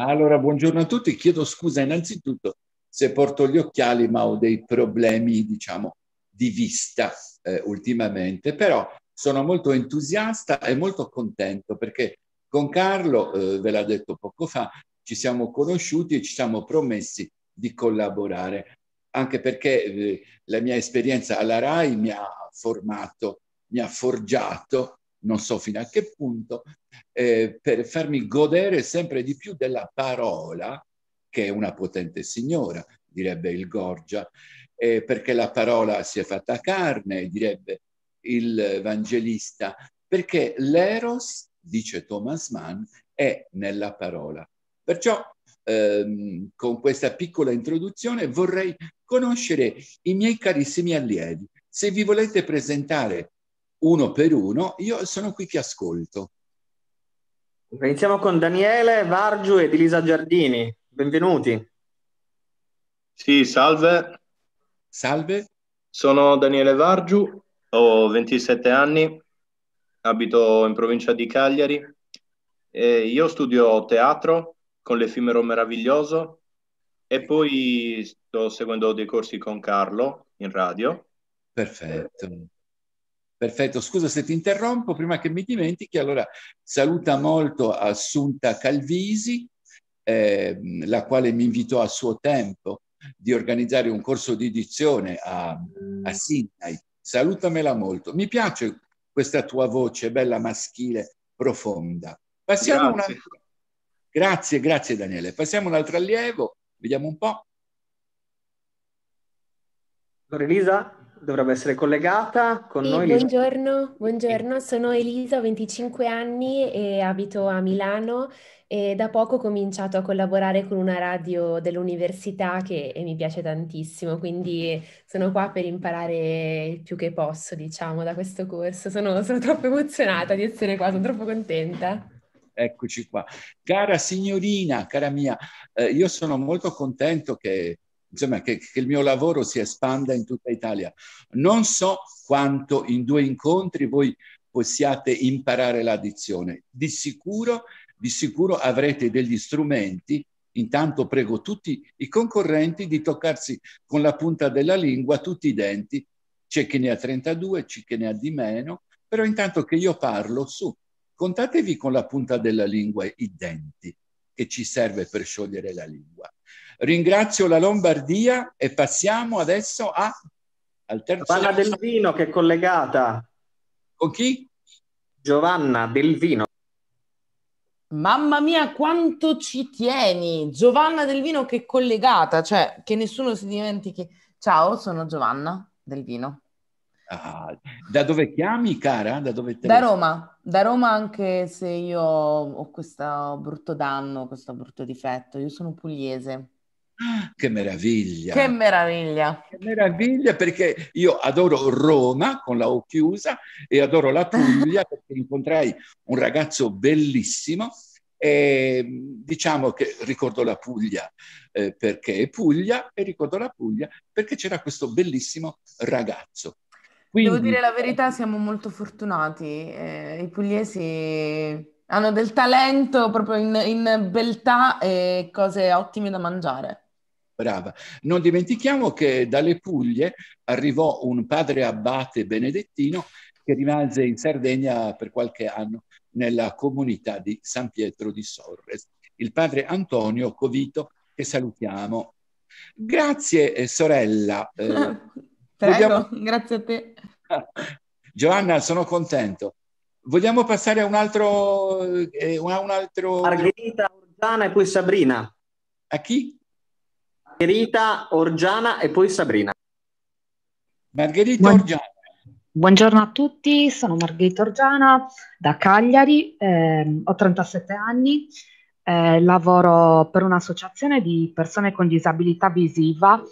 Allora, buongiorno a tutti. Chiedo scusa innanzitutto se porto gli occhiali, ma ho dei problemi, diciamo, di vista eh, ultimamente, però sono molto entusiasta e molto contento perché con Carlo, eh, ve l'ha detto poco fa, ci siamo conosciuti e ci siamo promessi di collaborare, anche perché eh, la mia esperienza alla RAI mi ha formato, mi ha forgiato non so fino a che punto, eh, per farmi godere sempre di più della parola, che è una potente signora, direbbe il Gorgia, eh, perché la parola si è fatta carne, direbbe il Vangelista, perché l'eros, dice Thomas Mann, è nella parola. Perciò ehm, con questa piccola introduzione vorrei conoscere i miei carissimi allievi. Se vi volete presentare uno per uno, io sono qui che ascolto. Iniziamo con Daniele Vargiu ed Elisa Giardini, benvenuti. Sì, salve. Salve. Sono Daniele Vargiu, ho 27 anni, abito in provincia di Cagliari. E io studio teatro con l'effimero meraviglioso e poi sto seguendo dei corsi con Carlo in radio. Perfetto. Perfetto, scusa se ti interrompo, prima che mi dimentichi, allora saluta molto Assunta Calvisi, eh, la quale mi invitò a suo tempo di organizzare un corso di edizione a, a Sydney. Salutamela molto. Mi piace questa tua voce, bella maschile, profonda. Passiamo grazie. Un'altra... grazie, grazie Daniele. Passiamo un altro allievo, vediamo un po'. Elisa? dovrebbe essere collegata con sì, noi. Buongiorno, buongiorno, sono Elisa, ho 25 anni e abito a Milano e da poco ho cominciato a collaborare con una radio dell'università che mi piace tantissimo, quindi sono qua per imparare il più che posso, diciamo, da questo corso. Sono, sono troppo emozionata di essere qua, sono troppo contenta. Eccoci qua. Cara signorina, cara mia, eh, io sono molto contento che insomma, che, che, il mio lavoro si espanda in tutta Italia. Non so quanto in due incontri voi possiate imparare l'addizione. Di sicuro, di sicuro avrete degli strumenti. Intanto prego tutti i concorrenti di toccarsi con la punta della lingua tutti i denti. C'è chi ne ha 32, c'è chi ne ha di meno, però intanto che io parlo, su, contatevi con la punta della lingua i denti, che ci serve per sciogliere la lingua. Ringrazio la Lombardia e passiamo adesso a, al terzo. Giovanna terzo. Delvino che è collegata. Con chi? Giovanna Delvino. Mamma mia, quanto ci tieni! Giovanna Delvino che è collegata, cioè che nessuno si dimentichi. Ciao, sono Giovanna Delvino. Ah, da dove chiami, cara? Da, dove da Roma, da Roma anche se io ho questo brutto danno, questo brutto difetto. Io sono pugliese. Che meraviglia! Che meraviglia! Che meraviglia perché io adoro Roma con la O chiusa e adoro la Puglia perché incontrai un ragazzo bellissimo e diciamo che ricordo la Puglia eh, perché è Puglia e ricordo la Puglia perché c'era questo bellissimo ragazzo. Quindi... Devo dire la verità, siamo molto fortunati. Eh, I pugliesi hanno del talento proprio in, in beltà e cose ottime da mangiare brava. Non dimentichiamo che dalle Puglie arrivò un padre abbate benedettino che rimase in Sardegna per qualche anno nella comunità di San Pietro di Sorres, il padre Antonio Covito che salutiamo. Grazie eh, sorella. Eh, Prego, vogliamo... grazie a te. Giovanna, sono contento. Vogliamo passare a un altro... Eh, un altro... Margherita Urzana e poi Sabrina. A chi? Margherita, Orgiana e poi Sabrina. Margherita Buon... Orgiana. Buongiorno a tutti, sono Margherita Orgiana da Cagliari, eh, ho 37 anni, eh, lavoro per un'associazione di persone con disabilità visiva,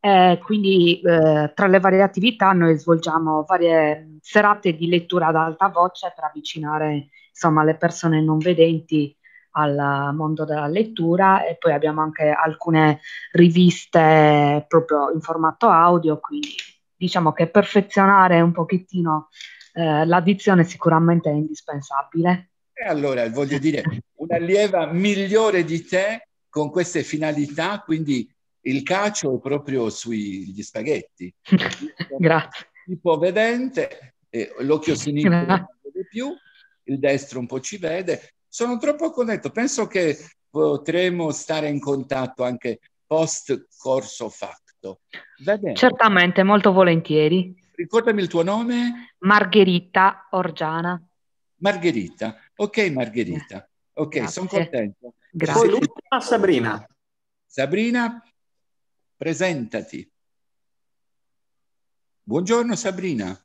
eh, quindi eh, tra le varie attività noi svolgiamo varie serate di lettura ad alta voce per avvicinare insomma, le persone non vedenti al mondo della lettura e poi abbiamo anche alcune riviste proprio in formato audio, quindi diciamo che perfezionare un pochettino eh, l'addizione sicuramente è indispensabile. E allora voglio dire, una lieva migliore di te con queste finalità, quindi il calcio proprio sugli spaghetti. Grazie. Tipo vedente, eh, l'occhio sinistro non vede più, il destro un po' ci vede, sono troppo contento. Penso che potremo stare in contatto anche post corso fatto. Certamente, molto volentieri. Ricordami il tuo nome? Margherita Orgiana. Margherita, ok Margherita, eh, ok, sono contento. Grazie. Poi l'ultima Sabrina. Sabrina, presentati. Buongiorno Sabrina.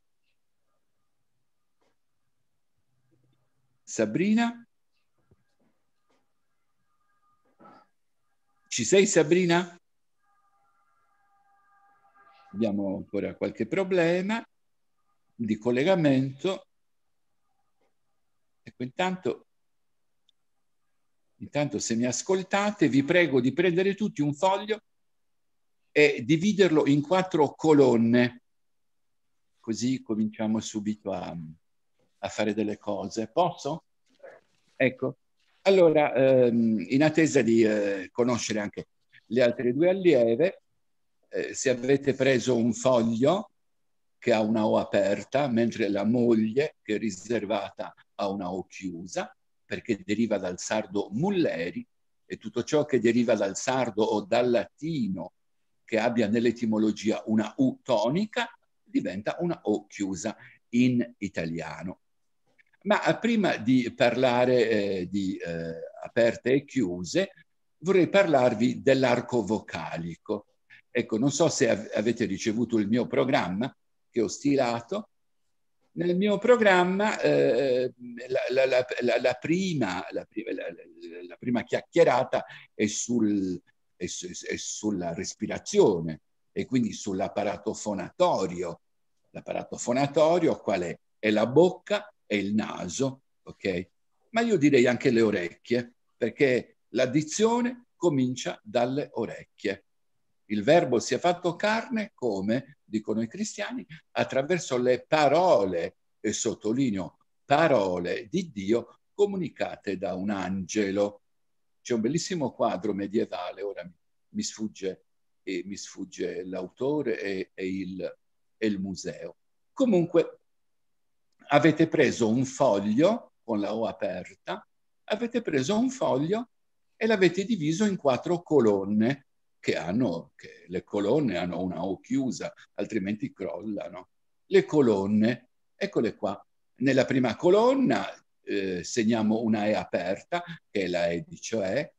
Sabrina? Ci sei Sabrina? Abbiamo ancora qualche problema di collegamento. Ecco, intanto, intanto se mi ascoltate vi prego di prendere tutti un foglio e dividerlo in quattro colonne, così cominciamo subito a, a fare delle cose. Posso? Ecco, allora, ehm, in attesa di eh, conoscere anche le altre due allieve, eh, se avete preso un foglio che ha una O aperta, mentre la moglie che è riservata ha una O chiusa, perché deriva dal sardo mulleri, e tutto ciò che deriva dal sardo o dal latino che abbia nell'etimologia una U tonica diventa una O chiusa in italiano. Ma eh, prima di parlare eh, di eh, aperte e chiuse, vorrei parlarvi dell'arco vocalico. Ecco, non so se av avete ricevuto il mio programma che ho stilato. Nel mio programma eh, la, la, la, la, prima, la, prima chiacchierata è, sul, è, su, è sulla respirazione e quindi sull'apparato fonatorio. L'apparato fonatorio qual è? È la bocca, e il naso, ok? Ma io direi anche le orecchie, perché l'addizione comincia dalle orecchie. Il verbo si è fatto carne come, dicono i cristiani, attraverso le parole, e sottolineo parole di Dio comunicate da un angelo. C'è un bellissimo quadro medievale, ora mi sfugge, e mi sfugge l'autore e, e, il, e il museo. Comunque avete preso un foglio con la O aperta, avete preso un foglio e l'avete diviso in quattro colonne, che hanno, che le colonne hanno una O chiusa, altrimenti crollano. Le colonne, eccole qua. Nella prima colonna eh, segniamo una E aperta, che è la E di cioè,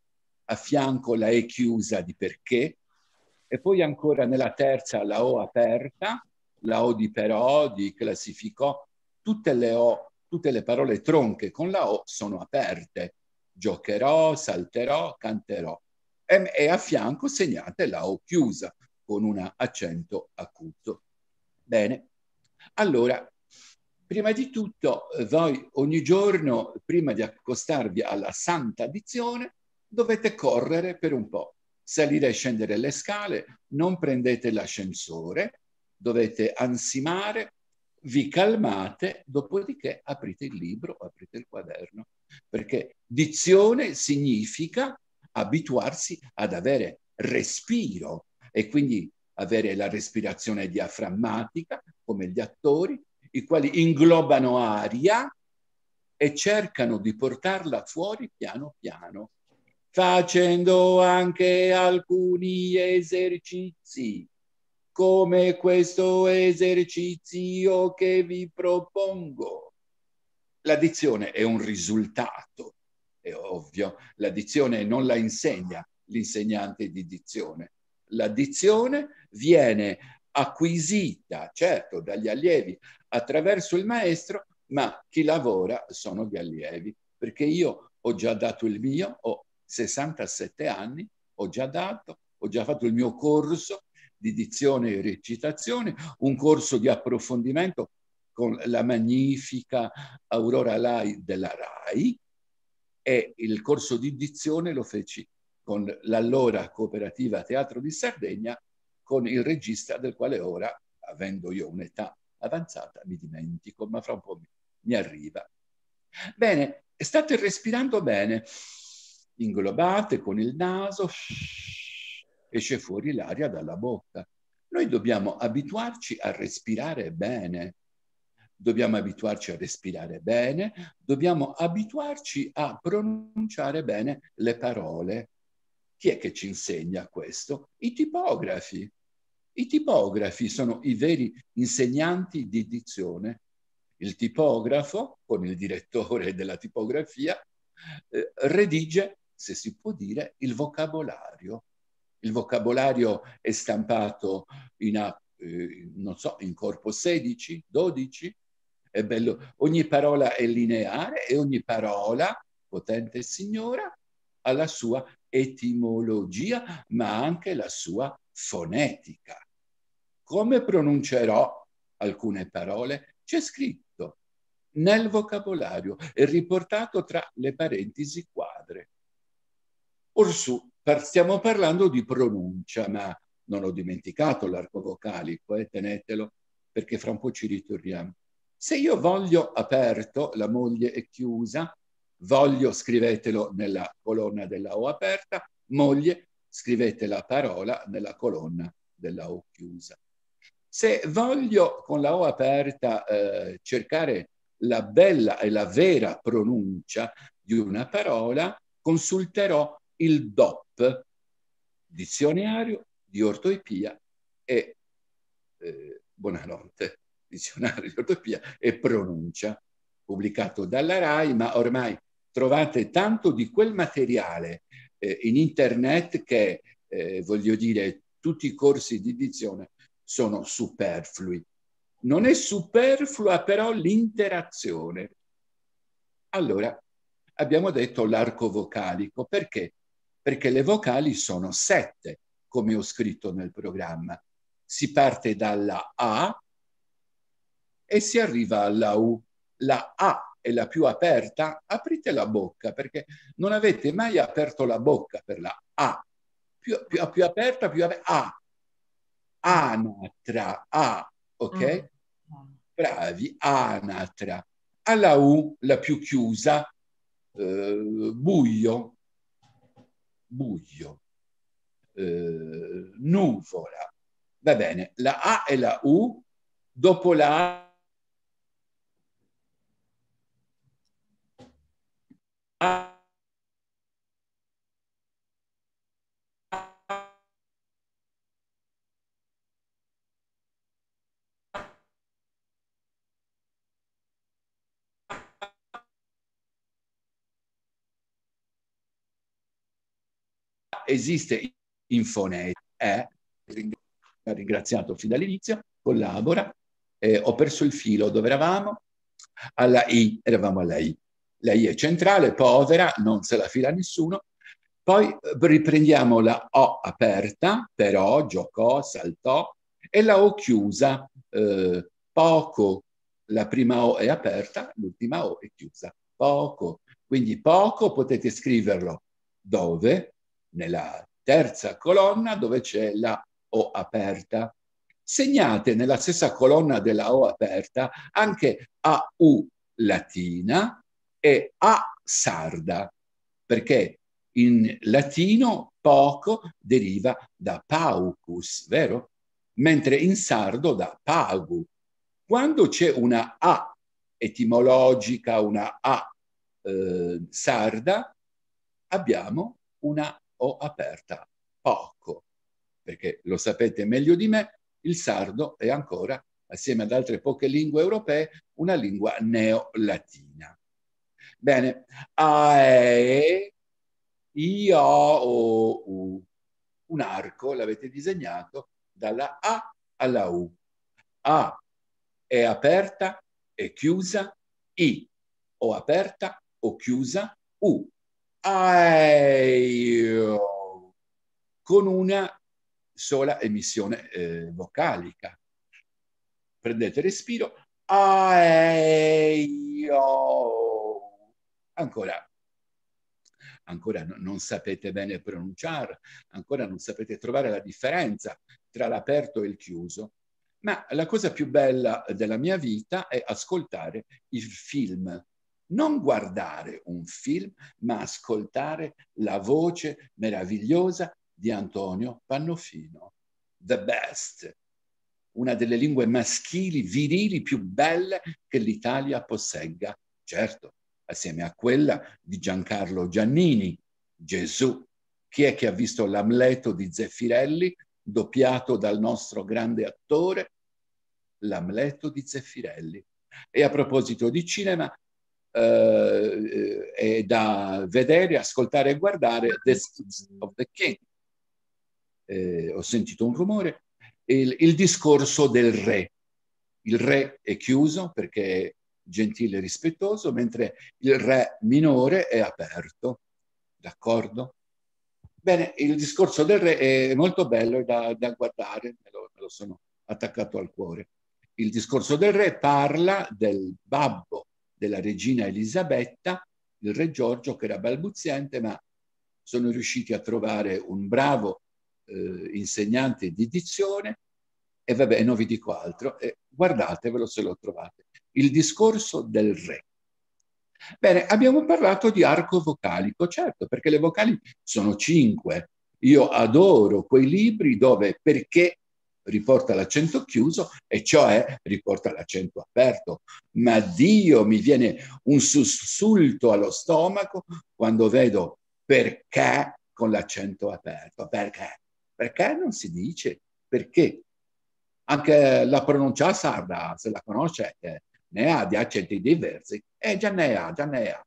a fianco la E chiusa di perché, e poi ancora nella terza la O aperta, la O di però, di classificò, tutte le, o, tutte le parole tronche con la O sono aperte. Giocherò, salterò, canterò. E, e a fianco segnate la O chiusa con un accento acuto. Bene, allora, prima di tutto, eh, voi ogni giorno, prima di accostarvi alla santa dizione, dovete correre per un po', salire e scendere le scale, non prendete l'ascensore, dovete ansimare, vi calmate, dopodiché aprite il libro, aprite il quaderno, perché dizione significa abituarsi ad avere respiro e quindi avere la respirazione diaframmatica, come gli attori, i quali inglobano aria e cercano di portarla fuori piano piano, facendo anche alcuni esercizi come questo esercizio che vi propongo. L'addizione è un risultato, è ovvio, l'addizione non la insegna l'insegnante di dizione. L'addizione viene acquisita, certo, dagli allievi attraverso il maestro, ma chi lavora sono gli allievi, perché io ho già dato il mio, ho 67 anni, ho già dato, ho già fatto il mio corso, di dizione e recitazione, un corso di approfondimento con la magnifica Aurora Lai della RAI e il corso di dizione lo feci con l'allora cooperativa Teatro di Sardegna con il regista del quale ora, avendo io un'età avanzata, mi dimentico, ma fra un po' mi, mi arriva. Bene, state respirando bene, inglobate con il naso, esce fuori l'aria dalla bocca. Noi dobbiamo abituarci a respirare bene, dobbiamo abituarci a respirare bene, dobbiamo abituarci a pronunciare bene le parole. Chi è che ci insegna questo? I tipografi. I tipografi sono i veri insegnanti di dizione. Il tipografo, con il direttore della tipografia, eh, redige, se si può dire, il vocabolario il vocabolario è stampato in, app, eh, non so, in corpo 16, 12, è bello, ogni parola è lineare e ogni parola, potente signora, ha la sua etimologia, ma anche la sua fonetica. Come pronuncerò alcune parole? C'è scritto nel vocabolario e riportato tra le parentesi quadre. Orsù Par- stiamo parlando di pronuncia, ma non ho dimenticato l'arco vocalico, eh, tenetelo, perché fra un po' ci ritorniamo. Se io voglio aperto, la moglie è chiusa, voglio scrivetelo nella colonna della O aperta, moglie scrivete la parola nella colonna della O chiusa. Se voglio con la O aperta eh, cercare la bella e la vera pronuncia di una parola, consulterò il DOP, dizionario di ortoepia e eh, buonanotte, dizionario di ortoepia e pronuncia, pubblicato dalla RAI, ma ormai trovate tanto di quel materiale eh, in internet che, eh, voglio dire, tutti i corsi di dizione sono superflui. Non è superflua però l'interazione. Allora, abbiamo detto l'arco vocalico perché perché le vocali sono sette, come ho scritto nel programma. Si parte dalla A e si arriva alla U. La A è la più aperta, aprite la bocca perché non avete mai aperto la bocca per la A. Più, più, più aperta, più aperta. A. Anatra. A. Ok? Mm. Bravi. Anatra. Alla U, la più chiusa, eh, buio, buio, eh, nuvola. Va bene, la A e la U, dopo la A Ah. esiste Infonate, è ringraziato fin dall'inizio, collabora, eh, ho perso il filo dove eravamo, alla I, eravamo alla I. La I è centrale, povera, non se la fila nessuno. Poi eh, riprendiamo la O aperta, però giocò, saltò, e la O chiusa, eh, poco, la prima O è aperta, l'ultima O è chiusa, poco. Quindi poco potete scriverlo dove? nella terza colonna dove c'è la O aperta. Segnate nella stessa colonna della O aperta anche AU latina e A sarda, perché in latino poco deriva da paucus, vero? Mentre in sardo da pagu. Quando c'è una A etimologica, una A eh, sarda, abbiamo una o aperta poco, perché lo sapete meglio di me, il sardo è ancora, assieme ad altre poche lingue europee, una lingua neolatina. Bene, AE, I, O, O, U. Un arco l'avete disegnato dalla A alla U. A è aperta, è chiusa, I o aperta o chiusa, U aeo, oh. con una sola emissione eh, vocalica. Prendete respiro, aeo, oh. ancora ancora non sapete bene pronunciare, ancora non sapete trovare la differenza tra l'aperto e il chiuso. Ma la cosa più bella della mia vita è ascoltare il film non guardare un film, ma ascoltare la voce meravigliosa di Antonio Pannofino. The best, una delle lingue maschili, virili più belle che l'Italia possegga, certo, assieme a quella di Giancarlo Giannini, Gesù. Chi è che ha visto l'Amleto di Zeffirelli, doppiato dal nostro grande attore? L'Amleto di Zeffirelli. E a proposito di cinema, eh, eh, è da vedere, ascoltare e guardare The Sons of the King. Eh, ho sentito un rumore. Il, il discorso del re. Il re è chiuso perché è gentile e rispettoso, mentre il re minore è aperto. D'accordo? Bene, il discorso del re è molto bello è da, da guardare, me lo, me lo sono attaccato al cuore. Il discorso del re parla del babbo della regina Elisabetta, il re Giorgio che era balbuziente, ma sono riusciti a trovare un bravo eh, insegnante di dizione e vabbè, non vi dico altro, eh, guardatevelo se lo trovate. Il discorso del re. Bene, abbiamo parlato di arco vocalico, certo, perché le vocali sono cinque. Io adoro quei libri dove perché riporta l'accento chiuso e cioè riporta l'accento aperto. Ma Dio mi viene un sussulto allo stomaco quando vedo perché con l'accento aperto. Perché? Perché non si dice perché. Anche la pronuncia sarda, se la conoscete, eh, ne ha di accenti diversi e eh, già ne ha, già ne ha.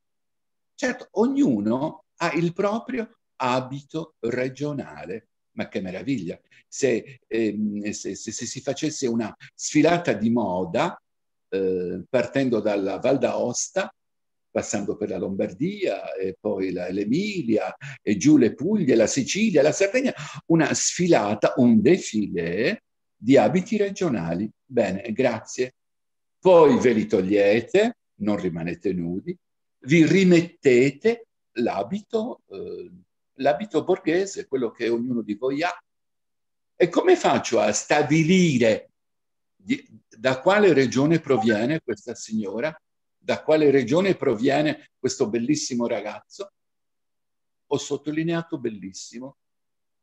Certo, ognuno ha il proprio abito regionale ma che meraviglia, se, ehm, se, se, se si facesse una sfilata di moda eh, partendo dalla Val d'Aosta, passando per la Lombardia e poi la, l'Emilia e giù le Puglie, la Sicilia, la Sardegna, una sfilata, un defilé di abiti regionali. Bene, grazie. Poi ve li togliete, non rimanete nudi, vi rimettete l'abito eh, l'abito borghese quello che ognuno di voi ha. E come faccio a stabilire di, da quale regione proviene questa signora, da quale regione proviene questo bellissimo ragazzo? Ho sottolineato bellissimo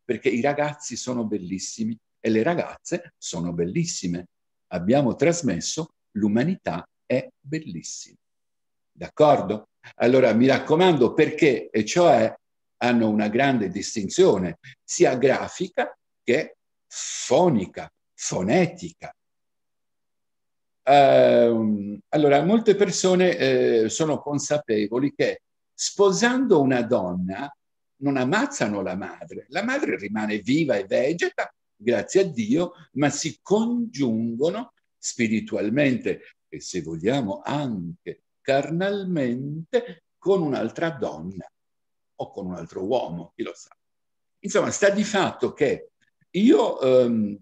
perché i ragazzi sono bellissimi e le ragazze sono bellissime. Abbiamo trasmesso l'umanità è bellissima. D'accordo? Allora mi raccomando perché, e cioè hanno una grande distinzione, sia grafica che fonica, fonetica. Uh, allora, molte persone eh, sono consapevoli che sposando una donna non ammazzano la madre, la madre rimane viva e vegeta, grazie a Dio, ma si congiungono spiritualmente e se vogliamo anche carnalmente con un'altra donna o con un altro uomo, chi lo sa. Insomma, sta di fatto che io ehm,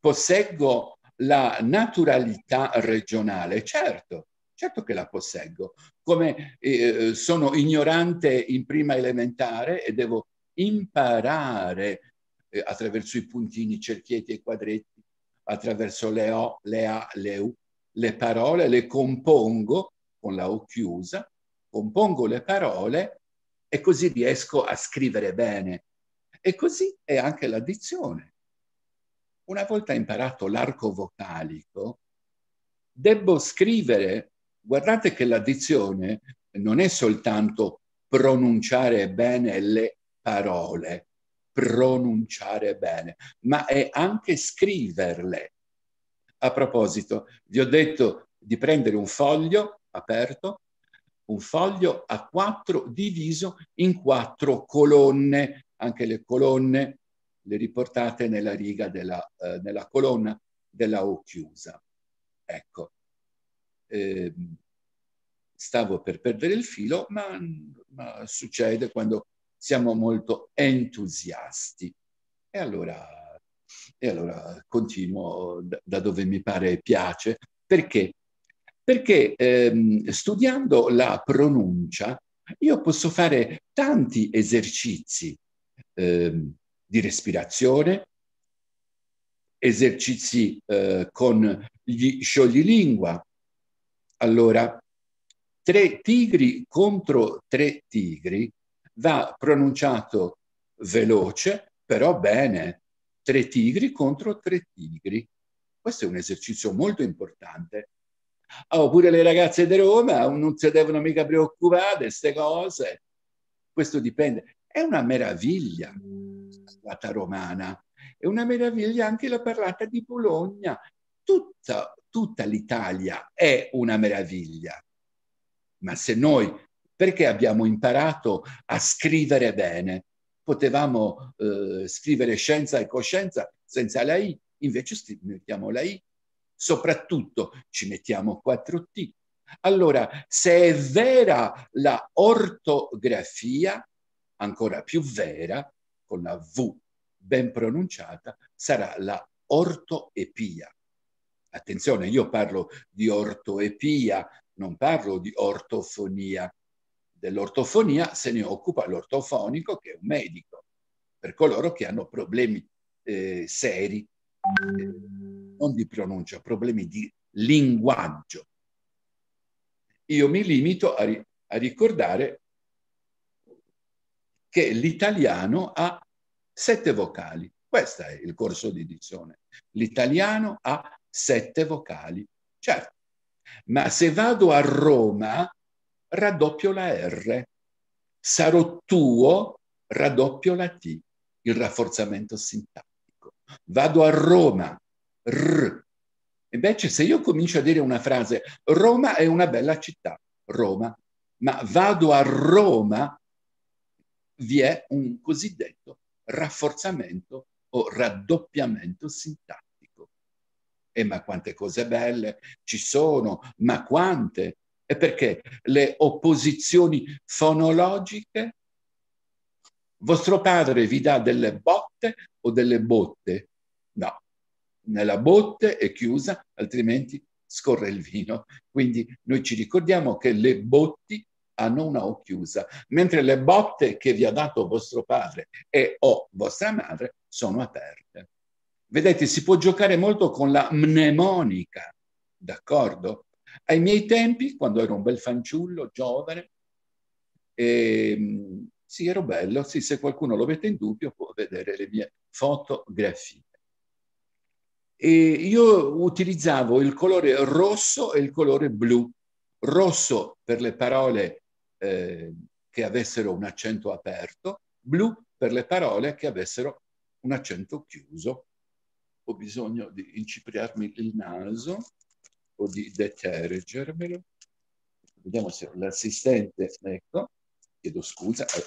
posseggo la naturalità regionale, certo, certo che la posseggo, come eh, sono ignorante in prima elementare e devo imparare eh, attraverso i puntini, i cerchietti e i quadretti, attraverso le O, le A, le U, le parole, le compongo con la O chiusa, compongo le parole e così riesco a scrivere bene. E così è anche l'addizione. Una volta imparato l'arco vocalico, devo scrivere, guardate che l'addizione non è soltanto pronunciare bene le parole, pronunciare bene, ma è anche scriverle. A proposito, vi ho detto di prendere un foglio aperto, un foglio a quattro diviso in quattro colonne, anche le colonne le riportate nella riga della, eh, nella colonna della O chiusa. Ecco, eh, stavo per perdere il filo, ma, ma succede quando siamo molto entusiasti. E allora, e allora continuo da, da dove mi pare e piace, perché perché ehm, studiando la pronuncia io posso fare tanti esercizi ehm, di respirazione, esercizi eh, con gli scioglilingua. Allora, tre tigri contro tre tigri va pronunciato veloce, però bene. Tre tigri contro tre tigri. Questo è un esercizio molto importante Oh, le ragazze di Roma non si devono mica preoccupare di queste cose. Questo dipende. È una meraviglia la parlata romana, è una meraviglia anche la parlata di Bologna. Tutta, tutta l'Italia è una meraviglia. Ma se noi, perché abbiamo imparato a scrivere bene? Potevamo eh, scrivere scienza e coscienza senza la I, invece mettiamo la I soprattutto ci mettiamo 4T. Allora, se è vera la ortografia, ancora più vera, con la V ben pronunciata, sarà la ortoepia. Attenzione, io parlo di ortoepia, non parlo di ortofonia. Dell'ortofonia se ne occupa l'ortofonico, che è un medico, per coloro che hanno problemi eh, seri. Eh, non di pronuncia, problemi di linguaggio. Io mi limito a, ri a ricordare che l'italiano ha sette vocali. Questo è il corso di dizione. L'italiano ha sette vocali, certo. Ma se vado a Roma, raddoppio la R. Sarò tuo, raddoppio la T, il rafforzamento sintattico. Vado a Roma, R. Invece se io comincio a dire una frase, Roma è una bella città, Roma, ma vado a Roma, vi è un cosiddetto rafforzamento o raddoppiamento sintattico. E ma quante cose belle ci sono, ma quante? E perché le opposizioni fonologiche? Vostro padre vi dà delle botte o delle botte? nella botte è chiusa, altrimenti scorre il vino. Quindi noi ci ricordiamo che le botti hanno una O chiusa, mentre le botte che vi ha dato vostro padre e o vostra madre sono aperte. Vedete, si può giocare molto con la mnemonica, d'accordo? Ai miei tempi, quando ero un bel fanciullo, giovane, eh, sì, ero bello, sì, se qualcuno lo mette in dubbio può vedere le mie fotografie. E io utilizzavo il colore rosso e il colore blu. Rosso per le parole eh, che avessero un accento aperto, blu per le parole che avessero un accento chiuso. Ho bisogno di incipriarmi il naso o di detergermelo. Vediamo se l'assistente, ecco, chiedo scusa eh,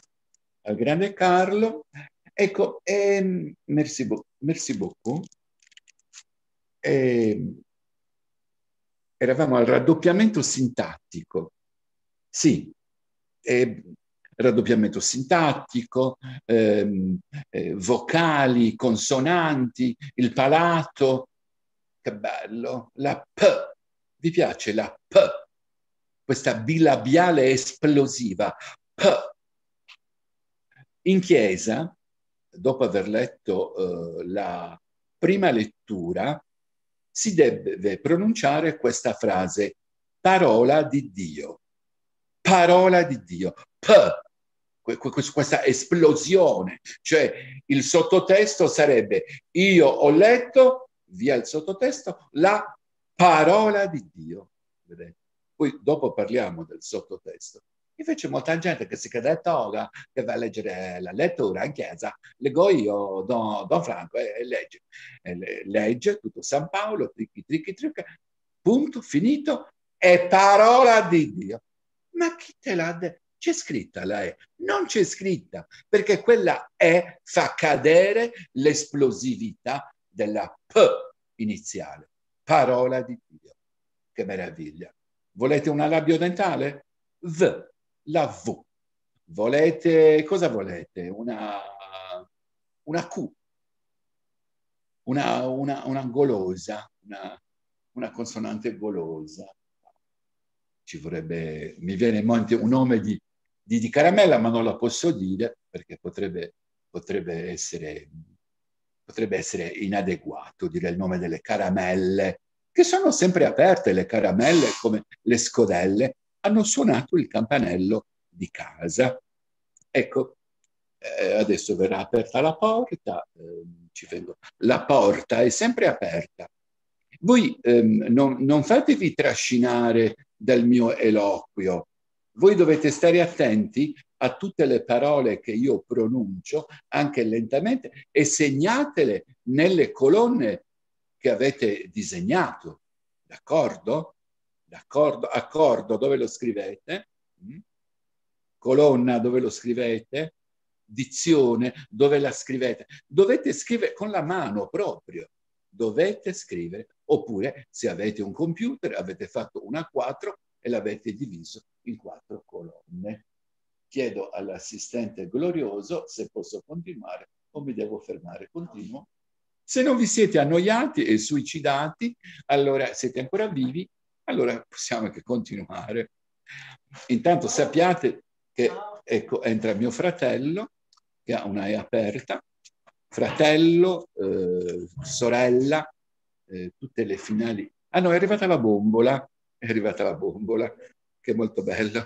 al grande Carlo. Ecco, ehm, merci, beaucoup eh, eravamo al raddoppiamento sintattico. Sì, eh, raddoppiamento sintattico, ehm, eh, vocali, consonanti, il palato. Che bello! La P. Vi piace la P? Questa bilabiale esplosiva. P. In chiesa, dopo aver letto eh, la prima lettura, si deve pronunciare questa frase, parola di Dio. Parola di Dio. P, questa esplosione, cioè il sottotesto sarebbe io ho letto, via il sottotesto, la parola di Dio. Vedete? Poi dopo parliamo del sottotesto. Invece molta gente che si credetta toga, che va a leggere la lettura in chiesa, leggo io Don, Don Franco e, legge. E legge tutto San Paolo, tricchi, tricchi, tricchi, punto, finito, è parola di Dio. Ma chi te l'ha detto? C'è scritta la E, non c'è scritta, perché quella E fa cadere l'esplosività della P iniziale. Parola di Dio. Che meraviglia. Volete una alabio dentale? V la V. Volete, cosa volete? Una, una Q, una, una, una golosa, una, una, consonante golosa. Ci vorrebbe, mi viene in mente un nome di, di, di caramella, ma non la posso dire perché potrebbe, potrebbe, essere, potrebbe essere inadeguato dire il nome delle caramelle, che sono sempre aperte le caramelle come le scodelle, hanno suonato il campanello di casa. Ecco, eh, adesso verrà aperta la porta, eh, la porta è sempre aperta. Voi ehm, non, non fatevi trascinare dal mio eloquio, voi dovete stare attenti a tutte le parole che io pronuncio, anche lentamente, e segnatele nelle colonne che avete disegnato, d'accordo? d'accordo? Accordo dove lo scrivete, mm? colonna dove lo scrivete, dizione dove la scrivete. Dovete scrivere con la mano proprio, dovete scrivere, oppure se avete un computer avete fatto una 4 e l'avete diviso in quattro colonne. Chiedo all'assistente glorioso se posso continuare o mi devo fermare. Continuo. Se non vi siete annoiati e suicidati, allora siete ancora vivi allora possiamo anche continuare. Intanto sappiate che ecco, entra mio fratello, che ha un'AE aperta, fratello, eh, sorella, eh, tutte le finali. Ah no, è arrivata la bombola, è arrivata la bombola, che è molto bella.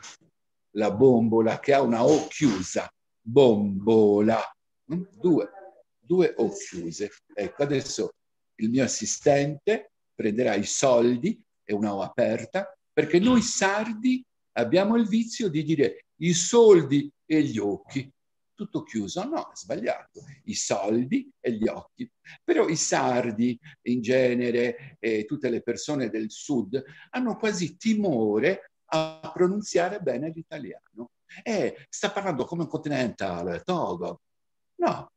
La bombola che ha una O chiusa, bombola, mm? due, due O chiuse. Ecco, adesso il mio assistente prenderà i soldi è una O aperta, perché noi sardi abbiamo il vizio di dire i soldi e gli occhi. Tutto chiuso, no, è sbagliato. I soldi e gli occhi. Però i sardi, in genere, e tutte le persone del sud, hanno quasi timore a pronunziare bene l'italiano. Eh, sta parlando come un continentale, Togo. No,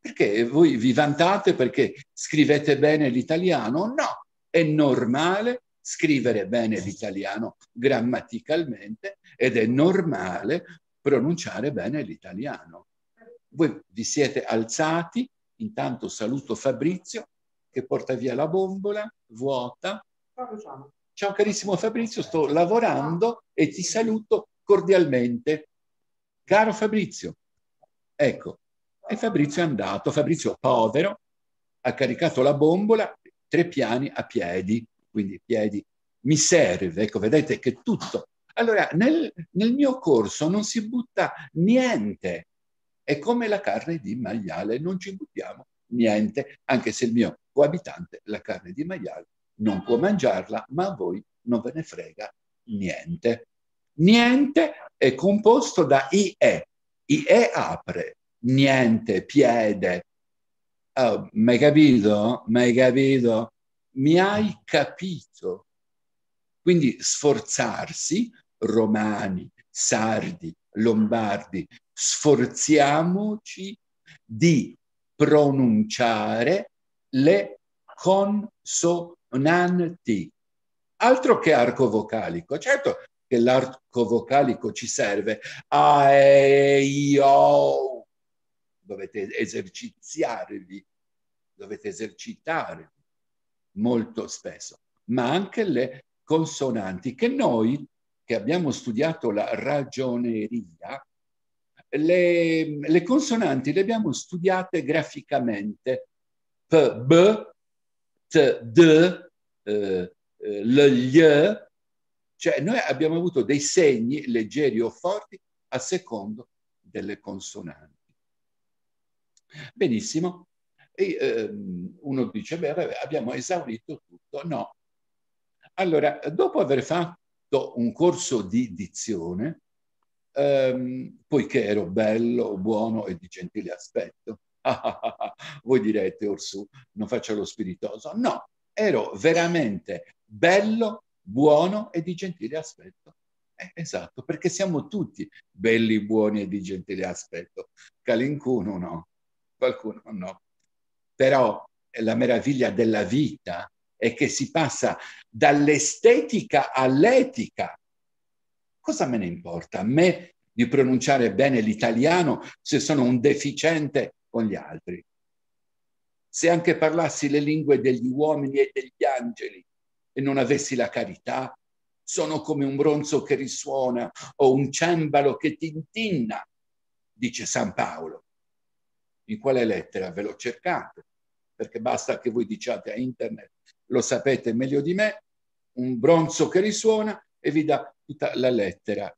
perché voi vi vantate perché scrivete bene l'italiano? No, è normale scrivere bene l'italiano grammaticalmente ed è normale pronunciare bene l'italiano. Voi vi siete alzati, intanto saluto Fabrizio che porta via la bombola vuota. Ciao carissimo Fabrizio, sto lavorando e ti saluto cordialmente. Caro Fabrizio, ecco, e Fabrizio è andato, Fabrizio povero, ha caricato la bombola tre piani a piedi quindi i piedi, mi serve. Ecco, vedete che tutto. Allora, nel, nel mio corso non si butta niente. È come la carne di maiale, non ci buttiamo niente, anche se il mio coabitante la carne di maiale non può mangiarla, ma a voi non ve ne frega niente. Niente è composto da IE. IE apre, niente, piede. Oh, mai capito? Mai capito? mi hai capito. Quindi sforzarsi, romani, sardi, lombardi, sforziamoci di pronunciare le consonanti. Altro che arco vocalico, certo che l'arco vocalico ci serve a e io dovete eserciziarvi, dovete esercitarvi molto spesso, ma anche le consonanti che noi che abbiamo studiato la ragioneria, le, le consonanti le abbiamo studiate graficamente. P, B, T, D, eh, eh L, Gli, cioè noi abbiamo avuto dei segni leggeri o forti a secondo delle consonanti. Benissimo, e ehm, uno dice, beh, abbiamo esaurito tutto. No. Allora, dopo aver fatto un corso di dizione, ehm, poiché ero bello, buono e di gentile aspetto, voi direte, Orsù, non faccio lo spiritoso. No, ero veramente bello, buono e di gentile aspetto. Eh, esatto, perché siamo tutti belli, buoni e di gentile aspetto. Calincuno no, qualcuno no però eh, la meraviglia della vita è che si passa dall'estetica all'etica. Cosa me ne importa a me di pronunciare bene l'italiano se sono un deficiente con gli altri? Se anche parlassi le lingue degli uomini e degli angeli e non avessi la carità, sono come un bronzo che risuona o un cembalo che tintinna, dice San Paolo. In quale lettera ve l'ho cercato? perché basta che voi diciate a internet, lo sapete meglio di me, un bronzo che risuona e vi dà tutta la lettera,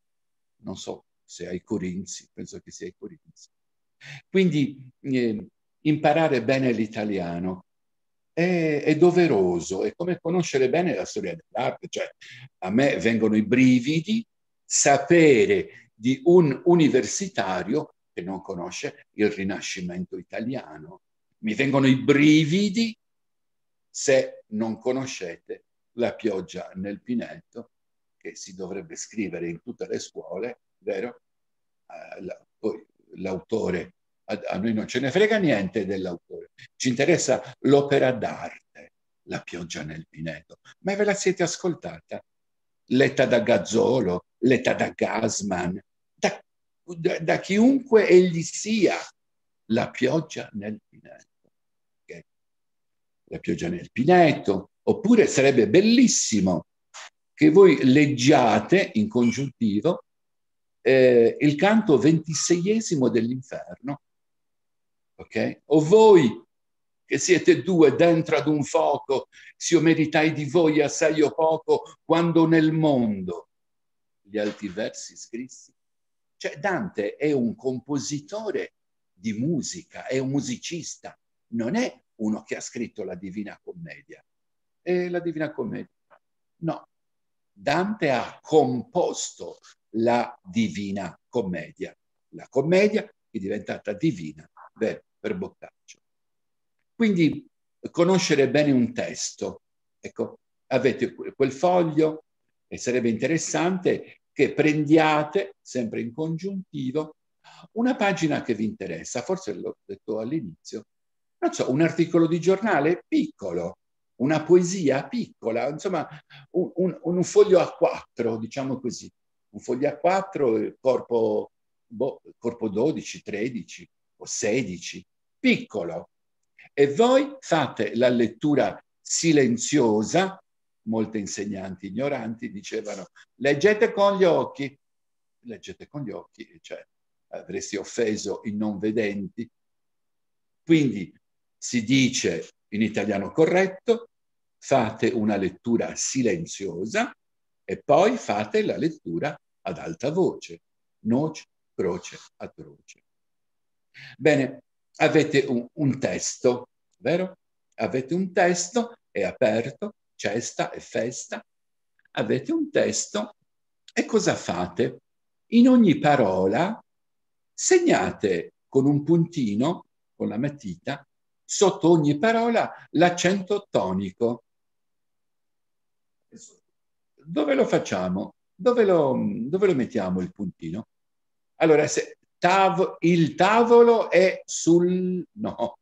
non so se ai Corinzi, penso che sia ai Corinzi. Quindi eh, imparare bene l'italiano è, è, doveroso, è come conoscere bene la storia dell'arte, cioè a me vengono i brividi sapere di un universitario che non conosce il Rinascimento italiano, mi vengono i brividi se non conoscete la pioggia nel Pineto, che si dovrebbe scrivere in tutte le scuole, vero? Eh, poi l'autore, a noi non ce ne frega niente dell'autore, ci interessa l'opera d'arte, la pioggia nel Pineto, ma ve la siete ascoltata? Letta da Gazzolo, letta da Gasman, da, da, da chiunque egli sia, la pioggia nel Pineto la pioggia nel Pineto, oppure sarebbe bellissimo che voi leggiate in congiuntivo eh, il canto ventiseiesimo dell'inferno, ok? O voi che siete due dentro ad un fuoco, se io meritai di voi assai o poco, quando nel mondo gli altri versi scrissi. Cioè Dante è un compositore di musica, è un musicista, non è uno che ha scritto la Divina Commedia. E la Divina Commedia? No. Dante ha composto la Divina Commedia. La commedia è diventata divina per, per Boccaccio. Quindi conoscere bene un testo. Ecco, avete quel foglio e sarebbe interessante che prendiate, sempre in congiuntivo, una pagina che vi interessa. Forse l'ho detto all'inizio, non so, un articolo di giornale piccolo, una poesia piccola, insomma, un, un, un foglio a quattro, diciamo così, un foglio a quattro, eh, corpo, boh, corpo 12, 13 o 16, piccolo. E voi fate la lettura silenziosa, molte insegnanti ignoranti dicevano leggete con gli occhi, leggete con gli occhi, cioè avresti offeso i non vedenti. Quindi si dice in italiano corretto, fate una lettura silenziosa e poi fate la lettura ad alta voce, noce, croce, atroce. Bene, avete un, un testo, vero? Avete un testo, è aperto, cesta e festa, avete un testo e cosa fate? In ogni parola segnate con un puntino, con la matita, sotto ogni parola l'accento tonico. Dove lo facciamo? Dove lo, dove lo mettiamo il puntino? Allora, se tav, il tavolo è sul... no,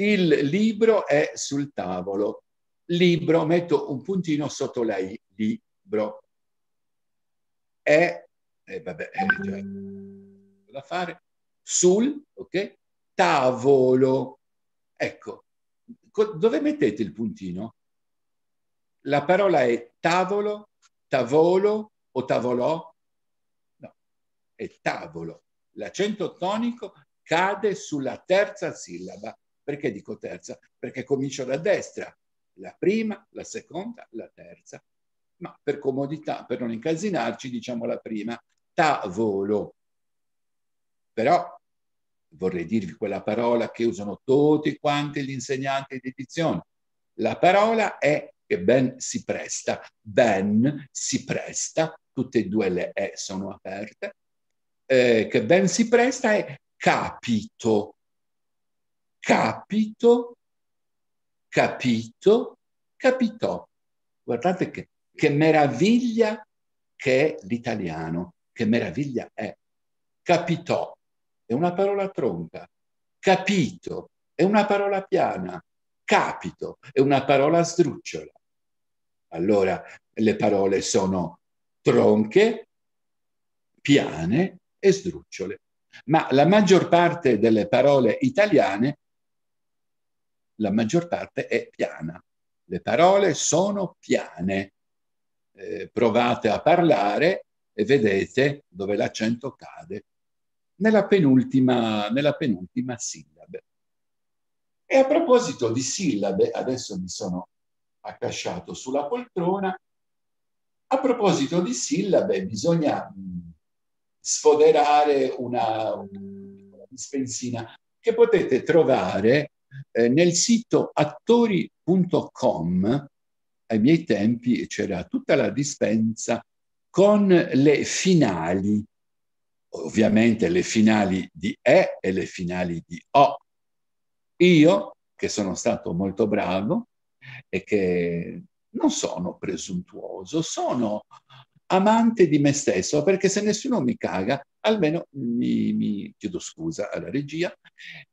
il libro è sul tavolo. Libro, metto un puntino sotto la I, libro. È, eh, vabbè, è cioè, da fare, sul, ok? Tavolo, Ecco, dove mettete il puntino? La parola è tavolo, tavolo o tavolò? No, è tavolo. L'accento tonico cade sulla terza sillaba. Perché dico terza? Perché comincio da destra, la prima, la seconda, la terza. Ma per comodità, per non incasinarci, diciamo la prima, tavolo. Però vorrei dirvi quella parola che usano tutti quanti gli insegnanti di edizione. La parola è che ben si presta, ben si presta, tutte e due le E sono aperte, eh, che ben si presta è capito, capito, capito, capitò. Guardate che, che meraviglia che è l'italiano, che meraviglia è. Capitò, è una parola tronca, capito è una parola piana, capito è una parola sdrucciola. Allora le parole sono tronche, piane e sdrucciole. Ma la maggior parte delle parole italiane, la maggior parte è piana. Le parole sono piane. Eh, provate a parlare e vedete dove l'accento cade nella penultima, nella penultima sillabe. E a proposito di sillabe, adesso mi sono accasciato sulla poltrona, a proposito di sillabe bisogna mm, sfoderare una, una dispensina che potete trovare eh, nel sito attori.com. Ai miei tempi c'era tutta la dispensa con le finali ovviamente le finali di E e le finali di O. Io, che sono stato molto bravo e che non sono presuntuoso, sono amante di me stesso, perché se nessuno mi caga, almeno mi, mi chiedo scusa alla regia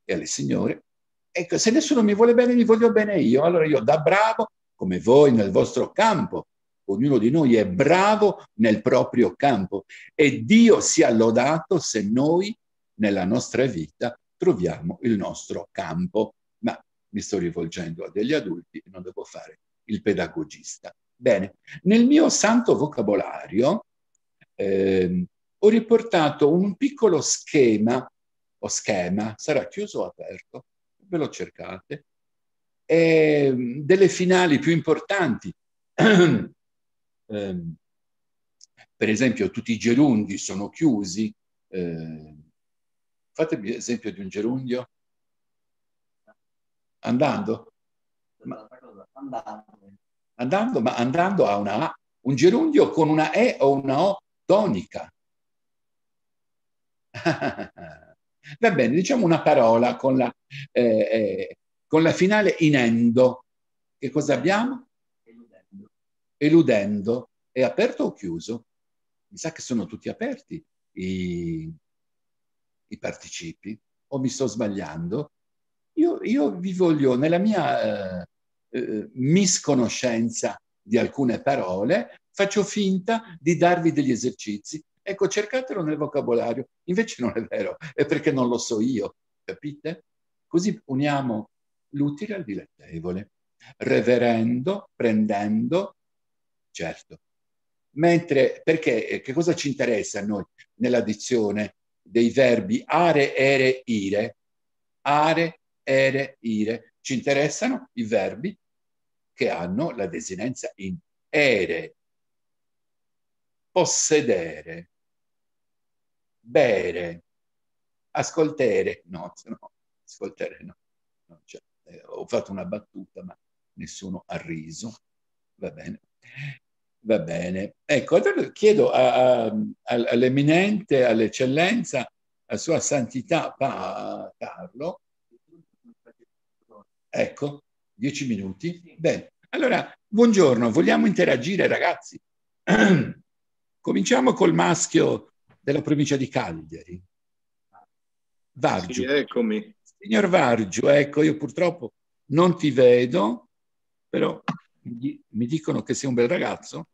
e alle signore. Ecco, se nessuno mi vuole bene, mi voglio bene io. Allora io da bravo, come voi nel vostro campo, ognuno di noi è bravo nel proprio campo e Dio sia lodato se noi nella nostra vita troviamo il nostro campo. Ma mi sto rivolgendo a degli adulti, non devo fare il pedagogista. Bene, nel mio santo vocabolario eh, ho riportato un piccolo schema o schema, sarà chiuso o aperto, ve lo cercate, e ehm, delle finali più importanti ehm, per esempio tutti i gerundi sono chiusi. Eh, fatemi esempio di un gerundio. Andando. Ma, andando, ma andando ha una A. Un gerundio con una E o una O tonica. Va bene, diciamo una parola con la, eh, eh, con la finale in endo. Che cosa abbiamo? eludendo, è aperto o chiuso? Mi sa che sono tutti aperti i, i participi, o mi sto sbagliando? Io, io vi voglio, nella mia eh, eh, misconoscenza di alcune parole, faccio finta di darvi degli esercizi. Ecco, cercatelo nel vocabolario. Invece non è vero, è perché non lo so io, capite? Così uniamo l'utile al dilettevole, reverendo, prendendo, certo. Mentre, perché, eh, che cosa ci interessa a noi nella dei verbi are, ere, ire? Are, ere, ire. Ci interessano i verbi che hanno la desinenza in ere, possedere, bere, ascoltere. no, no ascoltare no. no cioè, eh, ho fatto una battuta, ma nessuno ha riso, va bene. Va bene. Ecco, allora chiedo a, a, all'eminente, all'eccellenza, a Sua Santità pa- Carlo, ecco, dieci minuti. Bene. Allora, buongiorno, vogliamo interagire ragazzi? Cominciamo col maschio della provincia di Cagliari. Vargiu. Sì, eccomi. Signor Vargiu, ecco, io purtroppo non ti vedo, però mi dicono che sei un bel ragazzo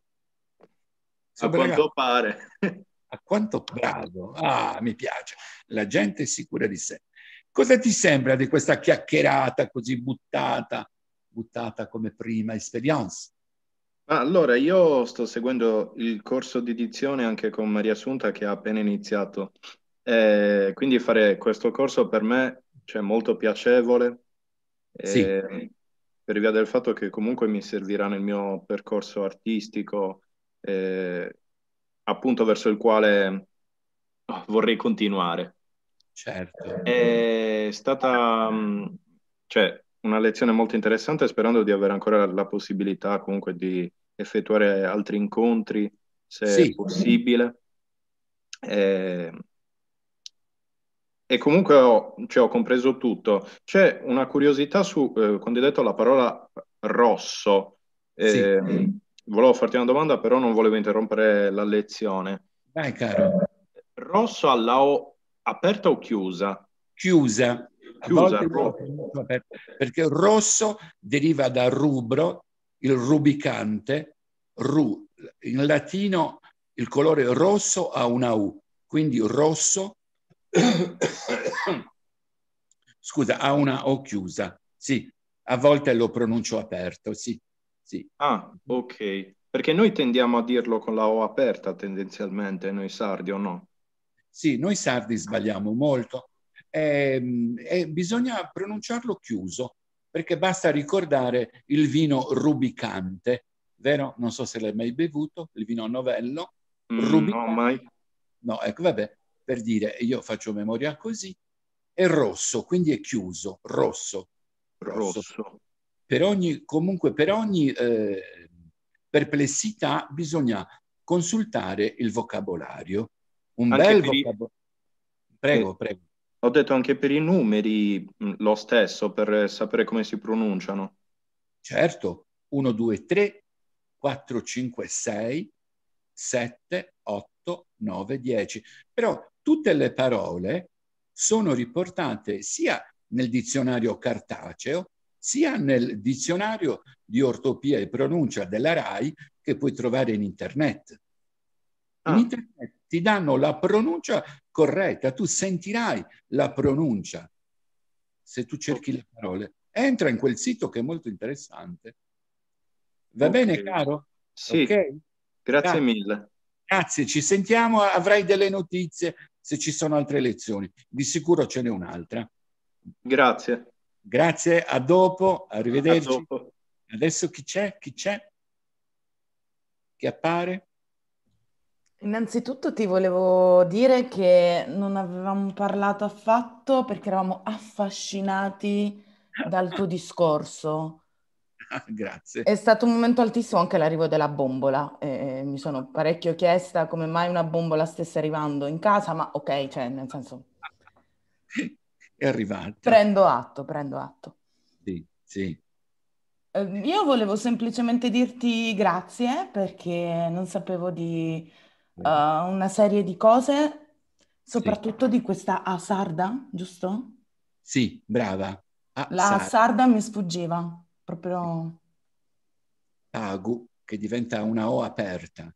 a quanto pare. A quanto bravo. Ah, mi piace. La gente è sicura di sé. Cosa ti sembra di questa chiacchierata così buttata, buttata come prima esperienza? Allora, io sto seguendo il corso di dizione anche con Maria Assunta che ha appena iniziato. Eh, quindi fare questo corso per me cioè, è cioè, molto piacevole. Eh, sì. Ehm, per via del fatto che comunque mi servirà nel mio percorso artistico, eh, appunto verso il quale oh, vorrei continuare. Certo. È stata mm, cioè, una lezione molto interessante sperando di avere ancora la possibilità comunque di effettuare altri incontri se sì. possibile. Eh, e comunque ho, cioè, ho, compreso tutto. C'è una curiosità su, eh, quando hai detto la parola rosso, eh, sì. Ehm, volevo farti una domanda, però non volevo interrompere la lezione. Vai, caro. Eh, rosso alla O aperta o chiusa? Chiusa. Chiusa, perché rosso deriva da rubro, il rubicante, ru. In latino il colore rosso ha una U, quindi rosso, scusa, ha una O chiusa, sì, a volte lo pronuncio aperto, sì. Sì. Ah, ok. Perché noi tendiamo a dirlo con la O aperta tendenzialmente, noi sardi o no? Sì, noi sardi sbagliamo molto. Eh, eh, bisogna pronunciarlo chiuso, perché basta ricordare il vino rubicante, vero? Non so se l'hai mai bevuto, il vino novello. Mm, rubicante. No, mai. No, ecco, vabbè, per dire, io faccio memoria così, è rosso, quindi è chiuso, rosso. Rosso. rosso per ogni, comunque per ogni eh, perplessità bisogna consultare il vocabolario. Un anche bel vocabolario. Prego, eh, prego. Ho detto anche per i numeri mm, lo stesso, per sapere come si pronunciano. Certo, 1, 2, 3, 4, 5, 6, 7, 8, 9, 10. Però tutte le parole sono riportate sia nel dizionario cartaceo sia nel dizionario di ortopia e pronuncia della RAI che puoi trovare in internet. In ah. internet ti danno la pronuncia corretta, tu sentirai la pronuncia se tu cerchi okay. le parole. Entra in quel sito che è molto interessante. Va okay. bene, caro? Sì, okay? grazie Dai. mille. Grazie, ci sentiamo, avrai delle notizie se ci sono altre lezioni. Di sicuro ce n'è un'altra. Grazie. Grazie, a dopo, arrivederci. A dopo. Adesso chi c'è? Chi c'è? Chi appare? Innanzitutto ti volevo dire che non avevamo parlato affatto perché eravamo affascinati dal tuo discorso. grazie. È stato un momento altissimo anche l'arrivo della bombola. Eh, mi sono parecchio chiesta come mai una bombola stesse arrivando in casa, ma ok, cioè nel senso è arrivata. Prendo atto, prendo atto. Sì, sì. Ehm, io volevo semplicemente dirti grazie perché non sapevo di uh, una serie di cose, soprattutto sì. di questa Asarda, giusto? Sì, brava. Asarda. La Asarda mi sfuggiva, proprio... Agu, che diventa una O aperta.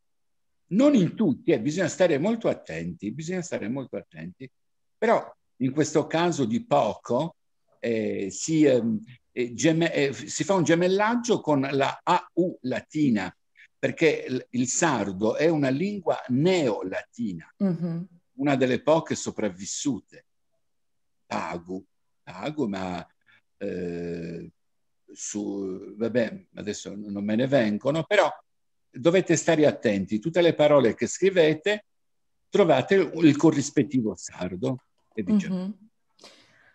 Non in tutti, eh, bisogna stare molto attenti, bisogna stare molto attenti, però in questo caso di poco, eh, si, ehm, eh, geme, eh, si, fa un gemellaggio con la AU latina, perché il, il sardo è una lingua neolatina, mm-hmm. una delle poche sopravvissute. Pago, pagu, ma eh, su, vabbè, adesso non me ne vengono, però dovete stare attenti, tutte le parole che scrivete trovate il corrispettivo sardo e di mm-hmm.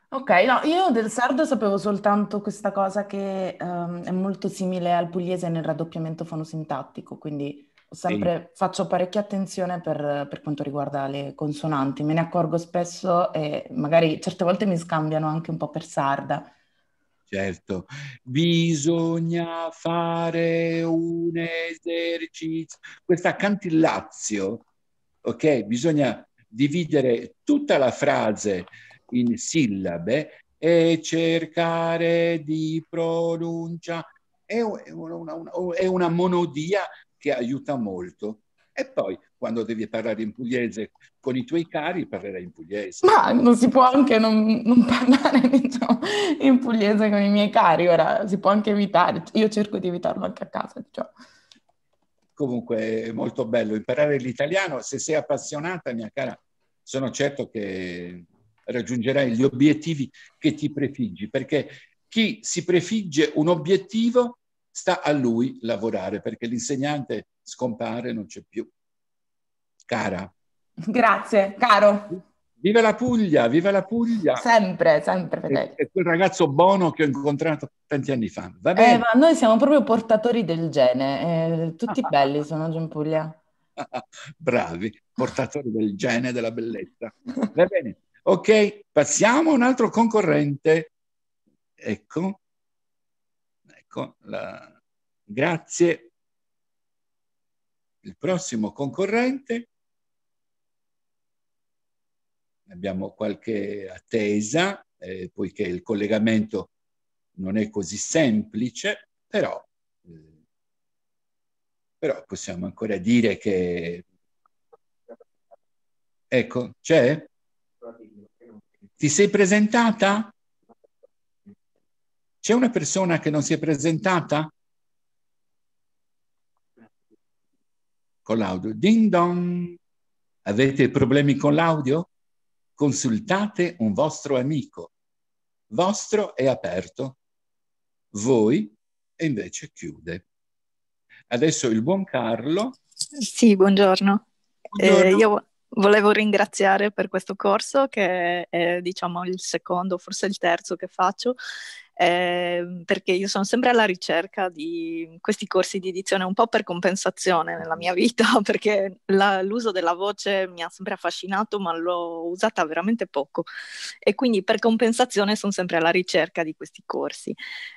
Ok, no, io del sardo sapevo soltanto questa cosa che um, è molto simile al pugliese nel raddoppiamento fonosintattico, quindi sempre, faccio parecchia attenzione per, per, quanto riguarda le consonanti, me ne accorgo spesso e magari certe volte mi scambiano anche un po' per sarda. Certo, bisogna fare un esercizio, questa cantillazio, ok? Bisogna dividere tutta la frase in sillabe e cercare di pronunciare. È una, una, è una monodia che aiuta molto. E poi, quando devi parlare in pugliese con i tuoi cari, parlerai in pugliese. Ma non si può anche non, non parlare diciamo, in pugliese con i miei cari, ora si può anche evitare. Io cerco di evitarlo anche a casa. Diciamo. Comunque è molto bello imparare l'italiano. Se sei appassionata, mia cara, sono certo che raggiungerai gli obiettivi che ti prefiggi, perché chi si prefigge un obiettivo sta a lui lavorare, perché l'insegnante scompare, non c'è più. Cara. Grazie, caro. Viva la Puglia, viva la Puglia! Sempre, sempre, fedeli. È quel ragazzo buono che ho incontrato tanti anni fa. Va eh, bene. Eh, ma noi siamo proprio portatori del gene, eh, tutti belli sono giù in Puglia. Bravi, portatori del gene della bellezza. Va bene, ok, passiamo a un altro concorrente. Ecco, ecco, la... grazie. Il prossimo concorrente abbiamo qualche attesa, eh, poiché il collegamento non è così semplice, però però possiamo ancora dire che... Ecco, c'è? Ti sei presentata? C'è una persona che non si è presentata? Con l'audio. Ding dong! Avete problemi con l'audio? Consultate un vostro amico. Vostro è aperto. Voi invece chiude. Adesso il buon Carlo. Sì, buongiorno. buongiorno. Eh, io volevo ringraziare per questo corso che è diciamo il secondo, forse il terzo che faccio eh, perché io sono sempre alla ricerca di questi corsi di edizione un po' per compensazione nella mia vita, perché la, l'uso della voce mi ha sempre affascinato, ma l'ho usata veramente poco. E quindi per compensazione sono sempre alla ricerca di questi corsi.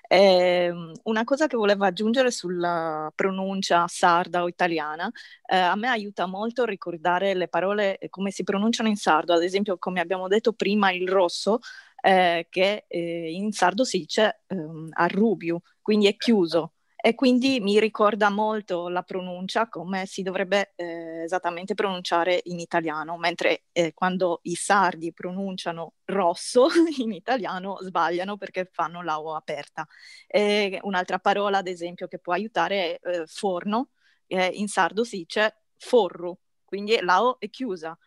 Eh, una cosa che volevo aggiungere sulla pronuncia sarda o italiana, eh, a me aiuta molto ricordare le parole eh, come si pronunciano in sardo, ad esempio come abbiamo detto prima il rosso, eh, che eh, in sardo si dice ehm, arrubiu, quindi è chiuso. E quindi mi ricorda molto la pronuncia come si dovrebbe eh, esattamente pronunciare in italiano, mentre eh, quando i sardi pronunciano rosso in italiano sbagliano perché fanno la O aperta. E un'altra parola, ad esempio, che può aiutare è eh, forno, eh, in sardo si dice forru, quindi la O è chiusa.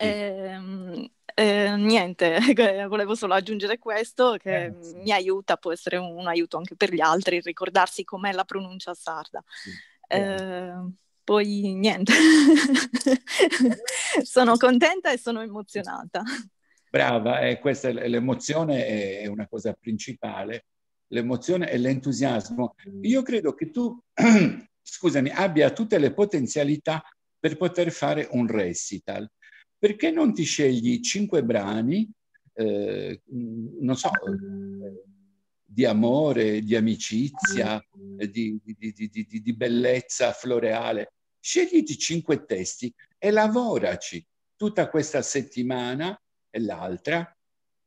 Ehm, eh, niente, eh, volevo solo aggiungere questo che eh, mi aiuta, può essere un, un, aiuto anche per gli altri, ricordarsi com'è la pronuncia sarda. Sì. Eh, poi niente, sono contenta e sono emozionata. Brava, eh, questa, l'emozione è una cosa principale, l'emozione e l'entusiasmo. Mm. Io credo che tu, scusami, abbia tutte le potenzialità per poter fare un recital perché non ti scegli cinque brani, eh, mm, non so, di amore, di amicizia, di, di, di, di bellezza floreale? Scegliti cinque testi e lavoraci tutta questa settimana e l'altra,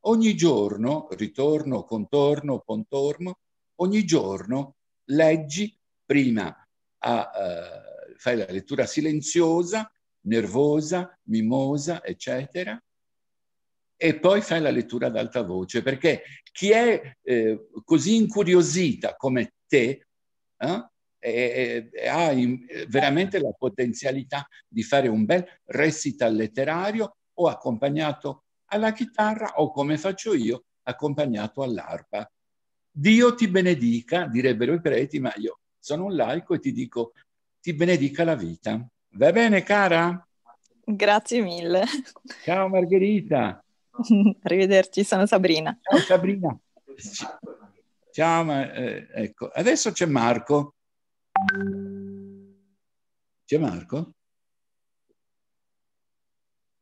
ogni giorno, ritorno, contorno, contorno, ogni giorno leggi prima, a, eh, fai la lettura silenziosa, nervosa, mimosa, eccetera, e poi fai la lettura ad alta voce, perché chi è eh, così incuriosita come te eh, e, e ha in, veramente la potenzialità di fare un bel recital letterario o accompagnato alla chitarra o come faccio io, accompagnato all'arpa. Dio ti benedica, direbbero i preti, ma io sono un laico e ti dico ti benedica la vita. Va bene, cara? Grazie mille. Ciao Margherita. Arrivederci, sono Sabrina. Ciao Sabrina. Ciao, ma, eh, ecco, adesso c'è Marco. C'è Marco?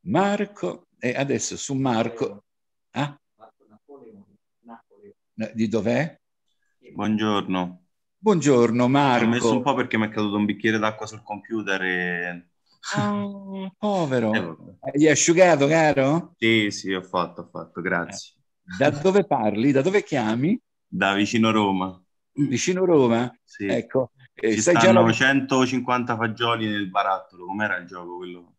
Marco, e adesso su Marco. Ah? Di dov'è? Buongiorno. Buongiorno Marco. Ho messo un po' perché mi è caduto un bicchiere d'acqua sul computer e... Oh, povero. Eh, Gli hai asciugato, caro? Sì, sì, ho fatto, ho fatto, grazie. Eh. Da dove parli? Da dove chiami? Da vicino Roma. Vicino Roma? Sì. Ecco. Eh, Ci stanno già... 150 fagioli nel barattolo, com'era il gioco quello?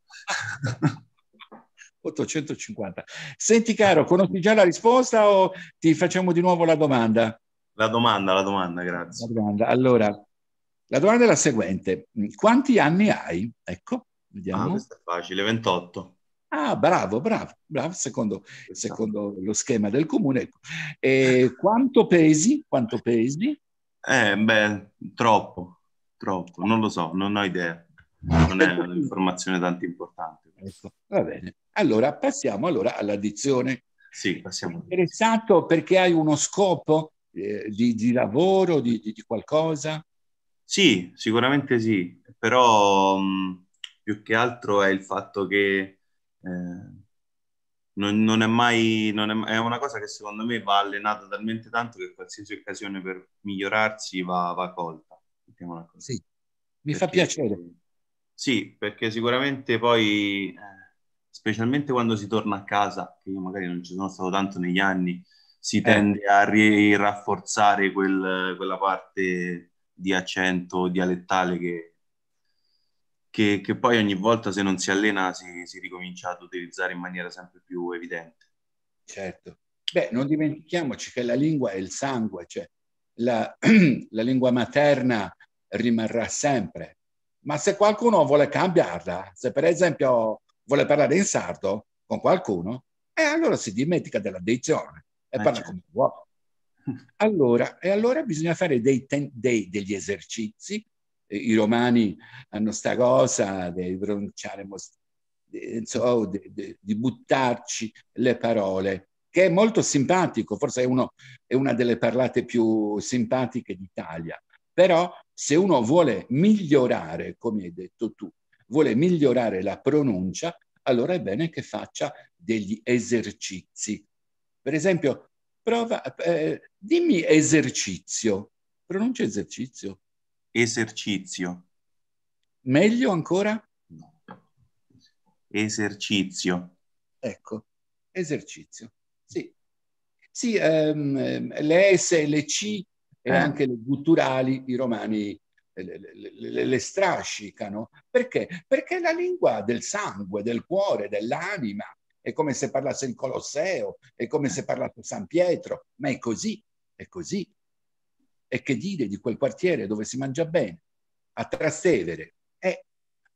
850. Senti caro, conosci già la risposta o ti facciamo di nuovo la domanda? La domanda, la domanda, grazie. La domanda. Allora, la domanda è la seguente. Quanti anni hai? Ecco, vediamo. Ah, questo è facile, 28. Ah, bravo, bravo, bravo, secondo, esatto. secondo lo schema del comune. Ecco. E quanto pesi? Quanto pesi? Eh, beh, troppo, troppo, non lo so, non ho idea. Non è un'informazione tanto importante. Ecco, va bene. Allora, passiamo allora all'addizione. Sì, passiamo. Interessato perché hai uno scopo? Eh, di, di, lavoro, di, di, qualcosa? Sì, sicuramente sì, però mh, mm, più che altro è il fatto che eh, non, non, è mai, non è, è, una cosa che secondo me va allenata talmente tanto che qualsiasi occasione per migliorarsi va, va colta. Sì, mi perché, fa piacere. Sì, perché sicuramente poi, eh, specialmente quando si torna a casa, che io magari non ci sono stato tanto negli anni, si eh. tende a ri- rafforzare quel, quella parte di accento dialettale che, che, che, poi ogni volta se non si allena si, si ricomincia ad utilizzare in maniera sempre più evidente. Certo. Beh, non dimentichiamoci che la lingua è il sangue, cioè la, la lingua materna rimarrà sempre. Ma se qualcuno vuole cambiarla, se per esempio vuole parlare in sardo con qualcuno, eh, allora si dimentica della dizione e eh, parla certo. come uomo. Allora, e allora bisogna fare dei dei, degli esercizi. Eh, I romani hanno sta cosa di pronunciare, di buttarci le parole, che è molto simpatico, forse è, uno, è una delle parlate più simpatiche d'Italia. Però se uno vuole migliorare, come hai detto tu, vuole migliorare la pronuncia, allora è bene che faccia degli esercizi per esempio, prova, eh, dimmi esercizio. Pronuncia esercizio. Esercizio. Meglio ancora? No. Esercizio. Ecco, esercizio. Sì. Sì, ehm, ehm le S le C e eh. anche le gutturali, i romani le, le, le, le, strascicano. Perché? Perché la lingua del sangue, del cuore, dell'anima, è come se parlasse il Colosseo, è come se parlasse San Pietro, ma è così, è così. E che dire di quel quartiere dove si mangia bene, a Trastevere? Eh,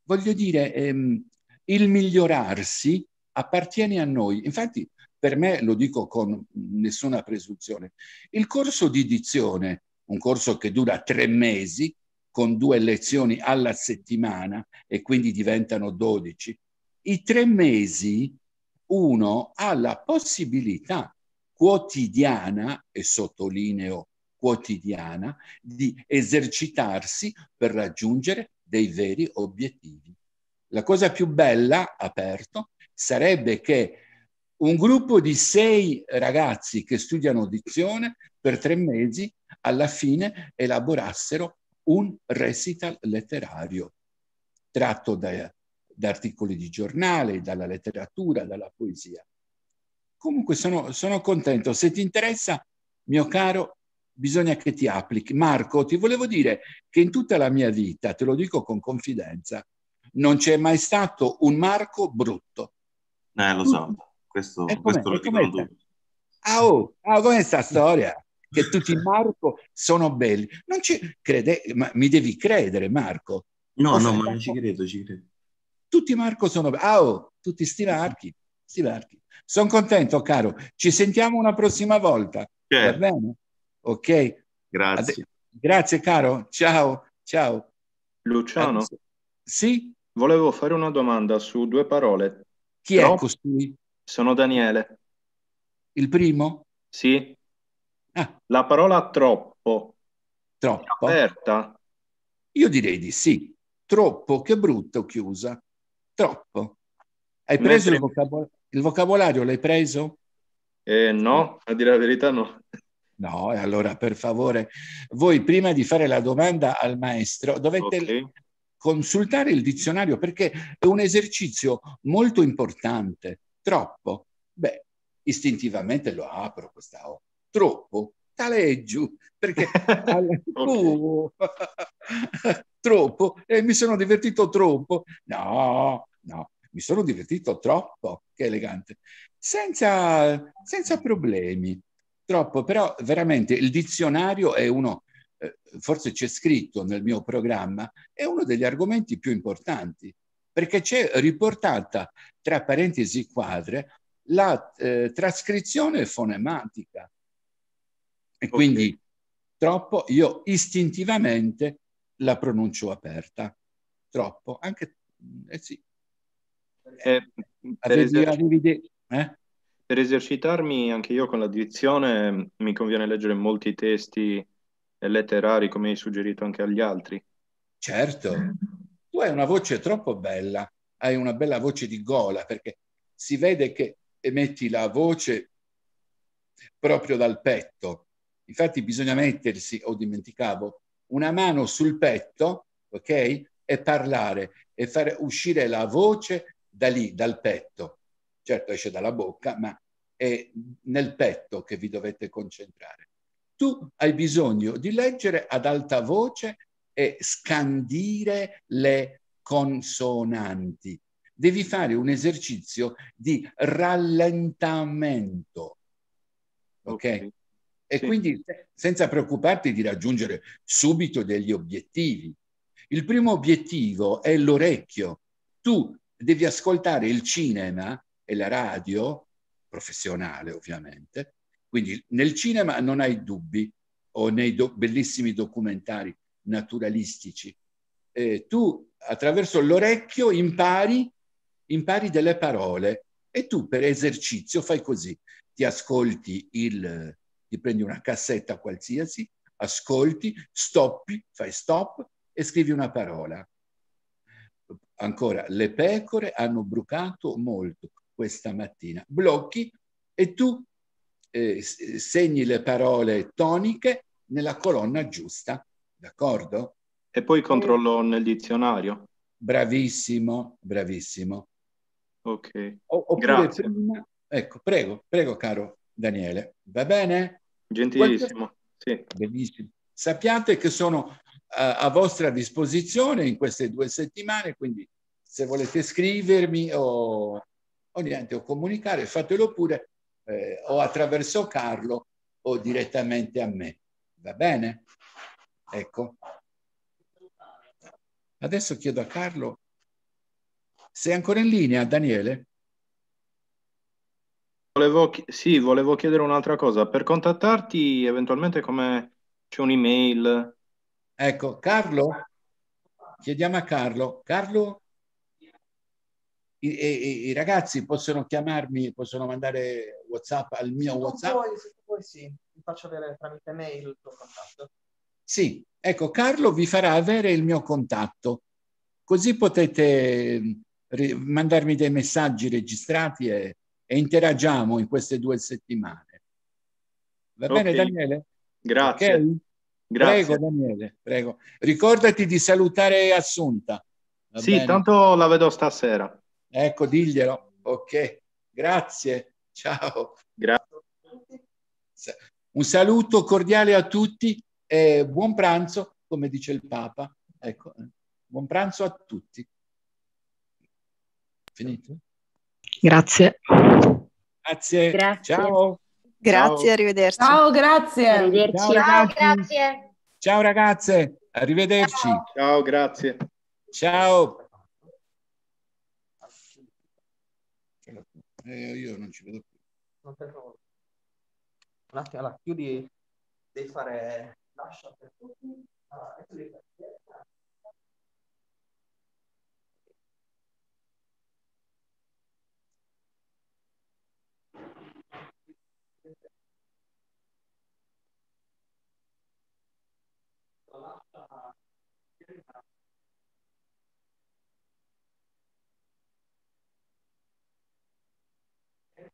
voglio dire, ehm, il migliorarsi appartiene a noi. Infatti, per me, lo dico con nessuna presunzione, il corso di dizione, un corso che dura tre mesi, con due lezioni alla settimana e quindi diventano dodici, i tre mesi uno ha la possibilità quotidiana, e sottolineo quotidiana, di esercitarsi per raggiungere dei veri obiettivi. La cosa più bella, aperto, sarebbe che un gruppo di sei ragazzi che studiano dizione per tre mesi alla fine elaborassero un recital letterario tratto da da articoli di giornale, dalla letteratura, dalla poesia. Comunque sono, sono contento. Se ti interessa, mio caro, bisogna che ti applichi. Marco, ti volevo dire che in tutta la mia vita, te lo dico con confidenza, non c'è mai stato un Marco brutto. Eh, lo so, questo, questo lo ricordo. Ah, oh, ah, com'è sta storia? Che tutti i Marco sono belli. Non ci crede, ma mi devi credere, Marco. No, Cosa no, ma non ci credo, ci credo. Tutti Marco sono... Ah, oh, tutti sti marchi, sti marchi. Sono contento, caro. Ci sentiamo una prossima volta. Certo. Va bene? Ok. Grazie. Ad... Grazie, caro. Ciao, ciao. Luciano. Ad... Sì? Volevo fare una domanda su due parole. Chi no? è costui? Sono Daniele. Il primo? Sì. Ah. La parola troppo. Troppo. È aperta? Io direi di sì. Troppo, che brutto, chiusa. Troppo. Hai preso Mentre... il, vocabol- il, vocabolario? L'hai preso? Eh, no, a dire la verità no. No, allora per favore, voi prima di fare la domanda al maestro dovete okay. consultare il dizionario perché è un esercizio molto importante, troppo. Beh, istintivamente lo apro questa O, troppo, tale è giù, perché... okay. troppo e mi sono divertito troppo. No, no, mi sono divertito troppo, che elegante, senza, senza problemi. Troppo, però veramente il dizionario è uno, eh, forse c'è scritto nel mio programma, è uno degli argomenti più importanti, perché c'è riportata tra parentesi quadre la eh, trascrizione fonematica. E okay. quindi troppo io istintivamente la pronuncio aperta. Troppo, anche eh sì. Eh, per, avevi, eserc- eh? per, esercitarmi anche io con la dizione mm, mi conviene leggere molti testi letterari come hai suggerito anche agli altri. Certo, tu hai una voce troppo bella, hai una bella voce di gola perché si vede che emetti la voce proprio dal petto. Infatti bisogna mettersi, o dimenticavo, una mano sul petto, ok? E parlare e fare uscire la voce da lì, dal petto. Certo esce dalla bocca, ma è nel petto che vi dovete concentrare. Tu hai bisogno di leggere ad alta voce e scandire le consonanti. Devi fare un esercizio di rallentamento. Ok? okay e sì. quindi senza preoccuparti di raggiungere subito degli obiettivi. Il primo obiettivo è l'orecchio. Tu devi ascoltare il cinema e la radio, professionale ovviamente, quindi nel cinema non hai dubbi o nei do- bellissimi documentari naturalistici. Eh, tu attraverso l'orecchio impari, impari delle parole e tu per esercizio fai così, ti ascolti il, ti prendi una cassetta qualsiasi, ascolti, stoppi, fai stop e scrivi una parola. Ancora, le pecore hanno brucato molto questa mattina. Blocchi e tu eh, segni le parole toniche nella colonna giusta, d'accordo? E poi controllo nel dizionario. Bravissimo, bravissimo. Ok. O, Grazie. prima, ecco, prego, prego caro Daniele. Va bene? Gentilissimo. Sì. Benissimo. Sappiate che sono eh, a vostra disposizione in queste due settimane, quindi se volete scrivermi o, o, niente, o comunicare, fatelo pure eh, o attraverso Carlo o direttamente a me. Va bene? Ecco. Adesso chiedo a Carlo, sei ancora in linea, Daniele? Volevo, sì, volevo chiedere un'altra cosa. Per contattarti, eventualmente come c'è un'email? Ecco, Carlo, chiediamo a Carlo. Carlo, i, i- i ragazzi possono chiamarmi, possono mandare WhatsApp al mio Se WhatsApp? vuoi, se vuoi, sì, ti faccio avere tramite mail il tuo contatto. Sì, ecco, Carlo vi farà avere il mio contatto, così potete ehm, ri- mandarmi dei messaggi registrati e e interagiamo in queste due settimane. Va okay. bene Daniele? Grazie. Okay? Grazie. Prego Daniele, prego. Ricordati di salutare Assunta. Va sì, bene? tanto la vedo stasera. Ecco, diglielo. Ok, grazie. Ciao. Grazie. Un saluto cordiale a tutti e buon pranzo, come dice il Papa. Ecco, eh, buon pranzo a tutti. Finito? Grazie. Grazie. grazie. Ciao. Grazie, Ciao. arrivederci. Ciao, grazie. Arrivederci. Ciao, Ciao grazie. Ciao ragazze, arrivederci. Ciao, Ciao grazie. Ciao. Eh, io non ci vedo più. Non per favore. Un attimo, allora, chiudi, devi fare lascia per tutti. Allora,